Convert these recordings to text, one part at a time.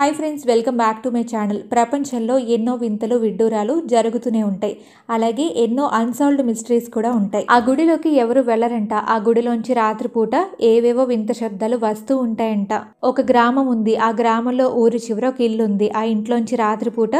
hi friends welcome back to my channel ప్రపంచంలో ఎన్నో వింతలు విడ్డూరాలు జరుగుతూనే ఉంటాయి అలాగే ఎన్నో అన్సాల్వ్డ్ మిస్టరీస్ కూడా ఉంటాయి ఆ గుడిలోకి ఎవరు వెళ్ళరంట ఆ గుడిలోంచి రాత్రిపూట ఏవేవో వింత శబ్దాలు వస్తూ ఉంటాయంట ఒక గ్రామం ఉంది ఆ గ్రామంలో ఊరి చివర ఒక ఇల్లు ఉంది ఆ ఇంట్లోంచి రాత్రిపూట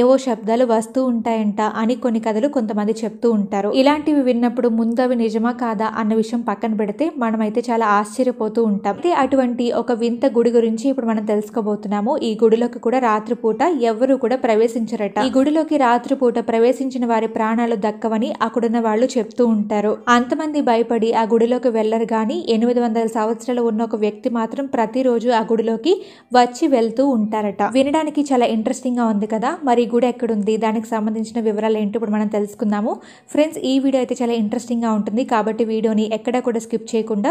ఏవో శబ్దాలు వస్తూ ఉంటాయంట అని కొన్ని కథలు కొంతమంది చెప్తూ ఉంటారు ఇలాంటివి విన్నప్పుడు ముందు అవి నిజమా కాదా అన్న విషయం పక్కన పెడితే మనమైతే చాలా ఆశ్చర్యపోతూ ఉంటాం అయితే అటువంటి ఒక వింత గుడి గురించి ఇప్పుడు మనం తెలుసుకోబోతున్నాము ఈ గుడిలోకి కూడా రాత్రిపూట ఎవరు కూడా ప్రవేశించరట ఈ గుడిలోకి రాత్రిపూట ప్రవేశించిన వారి ప్రాణాలు దక్కవని అక్కడున్న వాళ్ళు చెప్తూ ఉంటారు అంతమంది భయపడి ఆ గుడిలోకి వెళ్లరు గాని ఎనిమిది వందల సంవత్సరాలు ఉన్న ఒక వ్యక్తి మాత్రం ప్రతిరోజు ఆ గుడిలోకి వచ్చి వెళ్తూ ఉంటారట వినడానికి చాలా ఇంట్రెస్టింగ్ గా ఉంది కదా మరి గుడి ఎక్కడుంది దానికి సంబంధించిన వివరాలు ఏంటో ఇప్పుడు మనం తెలుసుకుందాము ఫ్రెండ్స్ ఈ వీడియో అయితే చాలా ఇంట్రెస్టింగ్ గా ఉంటుంది కాబట్టి వీడియోని ఎక్కడా కూడా స్కిప్ చేయకుండా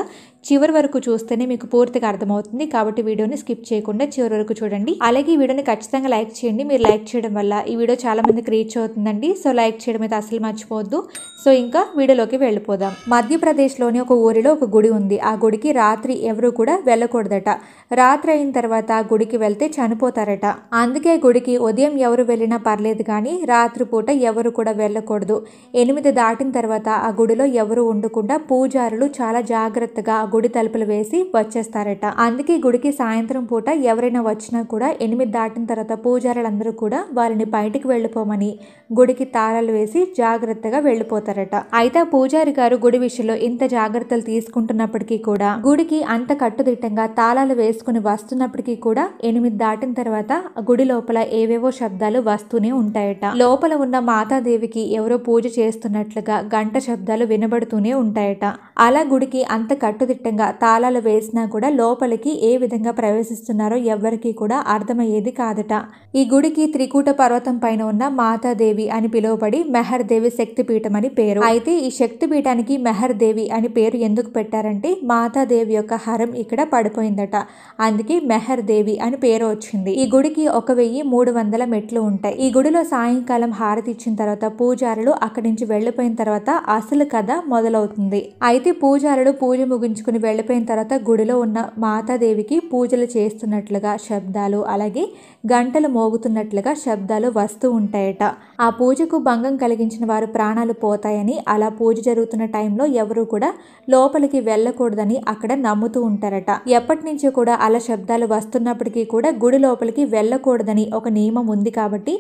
చివరి వరకు చూస్తేనే మీకు పూర్తిగా అర్థమవుతుంది కాబట్టి వీడియోని స్కిప్ చేయకుండా చివరి వరకు చూడండి చూడండి అలాగే ఈ వీడియోని ఖచ్చితంగా లైక్ చేయండి మీరు లైక్ చేయడం వల్ల ఈ వీడియో చాలా మందికి రీచ్ అవుతుందండి సో లైక్ చేయడం అయితే అసలు మర్చిపోవద్దు సో ఇంకా వీడియోలోకి వెళ్ళిపోదాం మధ్యప్రదేశ్లోని ఒక ఊరిలో ఒక గుడి ఉంది ఆ గుడికి రాత్రి ఎవరు కూడా వెళ్ళకూడదట రాత్రి అయిన తర్వాత ఆ గుడికి వెళ్తే చనిపోతారట అందుకే గుడికి ఉదయం ఎవరు వెళ్ళినా పర్లేదు కానీ పూట ఎవరు కూడా వెళ్ళకూడదు ఎనిమిది దాటిన తర్వాత ఆ గుడిలో ఎవరు ఉండకుండా పూజారులు చాలా జాగ్రత్తగా ఆ గుడి తలుపులు వేసి వచ్చేస్తారట అందుకే గుడికి సాయంత్రం పూట ఎవరైనా వచ్చినా కూడా ఎనిమిది దాటిన తర్వాత పూజారులందరూ కూడా వారిని బయటికి వెళ్ళిపోమని గుడికి తాళాలు వేసి జాగ్రత్తగా వెళ్ళిపోతారట అయితే పూజారి గారు గుడి విషయంలో ఇంత జాగ్రత్తలు తీసుకుంటున్నప్పటికీ కూడా గుడికి అంత కట్టుదిట్టంగా తాళాలు వేసుకుని వస్తున్నప్పటికీ కూడా ఎనిమిది దాటిన తర్వాత గుడి లోపల ఏవేవో శబ్దాలు వస్తూనే ఉంటాయట లోపల ఉన్న మాతాదేవికి ఎవరో పూజ చేస్తున్నట్లుగా గంట శబ్దాలు వినబడుతూనే ఉంటాయట అలా గుడికి అంత కట్టుదిట్టంగా తాళాలు వేసినా కూడా లోపలికి ఏ విధంగా ప్రవేశిస్తున్నారో ఎవరికి కూడా కూడా అర్థమయ్యేది కాదట ఈ గుడికి త్రికూట పర్వతం పైన ఉన్న మాతాదేవి అని పిలువబడి మెహర్ దేవి శక్తిపీఠం అని పేరు అయితే ఈ శక్తిపీఠానికి మెహర్ దేవి అని పేరు ఎందుకు పెట్టారంటే మాతాదేవి యొక్క హరం ఇక్కడ పడిపోయిందట అందుకే మెహర్ దేవి అని పేరు వచ్చింది ఈ గుడికి ఒక వెయ్యి మూడు వందల మెట్లు ఉంటాయి ఈ గుడిలో సాయంకాలం హారతి ఇచ్చిన తర్వాత పూజారులు అక్కడి నుంచి వెళ్ళిపోయిన తర్వాత అసలు కథ మొదలవుతుంది అయితే పూజారులు పూజ ముగించుకుని వెళ్ళిపోయిన తర్వాత గుడిలో ఉన్న మాతాదేవికి పూజలు చేస్తున్నట్లుగా శబ్దాలు శబ్దాలు అలాగే గంటలు మోగుతున్నట్లుగా శబ్దాలు వస్తూ ఉంటాయట ఆ పూజకు భంగం కలిగించిన వారు ప్రాణాలు పోతాయని అలా పూజ జరుగుతున్న టైంలో ఎవరు కూడా లోపలికి వెళ్ళకూడదని అక్కడ నమ్ముతూ ఉంటారట ఎప్పటి నుంచో కూడా అలా శబ్దాలు వస్తున్నప్పటికీ కూడా గుడి లోపలికి వెళ్ళకూడదని ఒక నియమం ఉంది కాబట్టి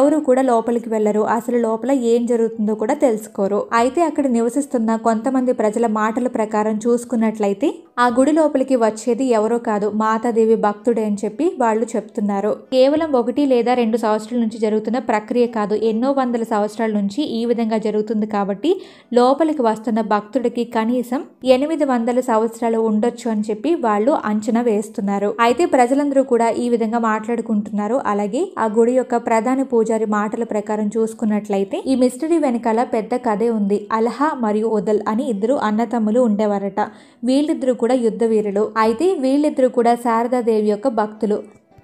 ఎవరు కూడా లోపలికి వెళ్ళరు అసలు లోపల ఏం జరుగుతుందో కూడా తెలుసుకోరు అయితే అక్కడ నివసిస్తున్న కొంతమంది ప్రజల మాటల ప్రకారం చూసుకున్నట్లయితే ఆ గుడి లోపలికి వచ్చేది ఎవరో కాదు మాతాదేవి భక్తుడే అని చెప్పి వాళ్ళు చెప్తున్నారు కేవలం ఒకటి లేదా రెండు సంవత్సరాల నుంచి జరుగుతున్న ప్రక్రియ కాదు ఎన్నో వందల సంవత్సరాల నుంచి ఈ విధంగా జరుగుతుంది కాబట్టి లోపలికి వస్తున్న భక్తుడికి కనీసం ఎనిమిది వందల సంవత్సరాలు ఉండొచ్చు అని చెప్పి వాళ్ళు అంచనా వేస్తున్నారు అయితే ప్రజలందరూ కూడా ఈ విధంగా మాట్లాడుకుంటున్నారు అలాగే ఆ గుడి యొక్క ప్రధాన పూజారి మాటల ప్రకారం చూసుకున్నట్లయితే ఈ మిస్టరీ వెనకాల పెద్ద కథే ఉంది అల్హా మరియు ఉదల్ అని ఇద్దరు అన్నతమ్ములు ఉండేవారట వీళ్ళిద్దరూ కూడా యుద్ధ వీరులు అయితే వీళ్ళిద్దరూ కూడా శారదాదేవి యొక్క భక్తులు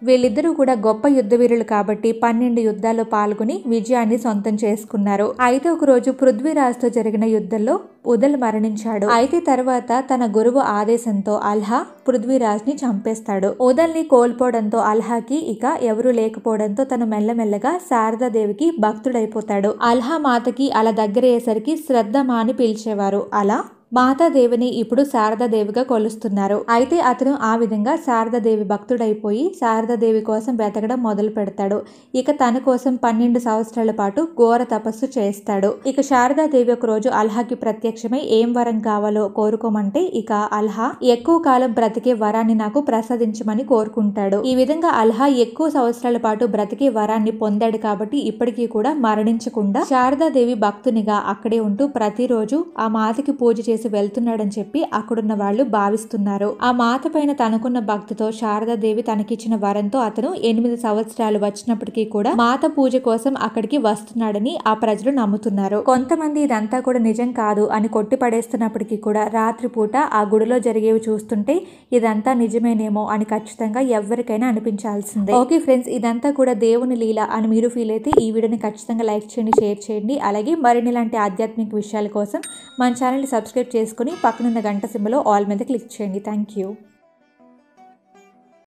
వీళ్ళిద్దరూ కూడా గొప్ప యుద్ధ వీరులు కాబట్టి పన్నెండు యుద్ధాల్లో పాల్గొని విజయాన్ని సొంతం చేసుకున్నారు అయితే ఒక రోజు పృథ్వీరాజ్తో జరిగిన యుద్ధంలో ఉదల్ మరణించాడు అయితే తర్వాత తన గురువు ఆదేశంతో అల్హా పృథ్వీరాజ్ ని చంపేస్తాడు ఉదల్ ని కోల్పోవడంతో అల్హాకి ఇక ఎవరు లేకపోవడంతో తను మెల్లమెల్లగా శారదాదేవికి భక్తుడైపోతాడు అల్హా మాతకి అలా దగ్గరయ్యేసరికి శ్రద్ధమా అని పిలిచేవారు అలా మాతాదేవిని ఇప్పుడు శారదాదేవిగా కొలుస్తున్నారు అయితే అతను ఆ విధంగా శారదాదేవి భక్తుడైపోయి శారదాదేవి కోసం వెతకడం మొదలు పెడతాడు ఇక తన కోసం పన్నెండు సంవత్సరాల పాటు ఘోర తపస్సు చేస్తాడు ఇక శారదాదేవి ఒక రోజు అల్హాకి ప్రత్యక్షమై ఏం వరం కావాలో కోరుకోమంటే ఇక అల్హా ఎక్కువ కాలం బ్రతికే వరాన్ని నాకు ప్రసాదించమని కోరుకుంటాడు ఈ విధంగా అల్హా ఎక్కువ సంవత్సరాల పాటు బ్రతికే వరాన్ని పొందాడు కాబట్టి ఇప్పటికీ కూడా మరణించకుండా శారదాదేవి భక్తునిగా అక్కడే ఉంటూ ప్రతిరోజు ఆ మాతకి పూజ చేసి చేసి వెళ్తున్నాడని చెప్పి అక్కడున్న వాళ్ళు భావిస్తున్నారు ఆ మాత పైన తనకున్న భక్తితో శారదాదేవి తనకిచ్చిన వరంతో అతను ఎనిమిది సంవత్సరాలు వచ్చినప్పటికీ కూడా మాత పూజ కోసం అక్కడికి వస్తున్నాడని ఆ ప్రజలు నమ్ముతున్నారు కొంతమంది ఇదంతా కూడా నిజం కాదు అని కొట్టి పడేస్తున్నప్పటికీ కూడా రాత్రిపూట ఆ గుడిలో జరిగేవి చూస్తుంటే ఇదంతా నిజమేనేమో అని ఖచ్చితంగా ఎవరికైనా అనిపించాల్సిందే ఓకే ఫ్రెండ్స్ ఇదంతా కూడా దేవుని లీల అని మీరు ఫీల్ అయితే ఈ వీడియోని ఖచ్చితంగా లైక్ చేయండి షేర్ చేయండి అలాగే మరిన్ని ఇలాంటి ఆధ్యాత్మిక విషయాల కోసం మన ఛానల్ని సబ్స్క్రైబ్ చేసుకుని పక్కనున్న గంట సింబలో ఆల్ మీద క్లిక్ చేయండి థ్యాంక్ యూ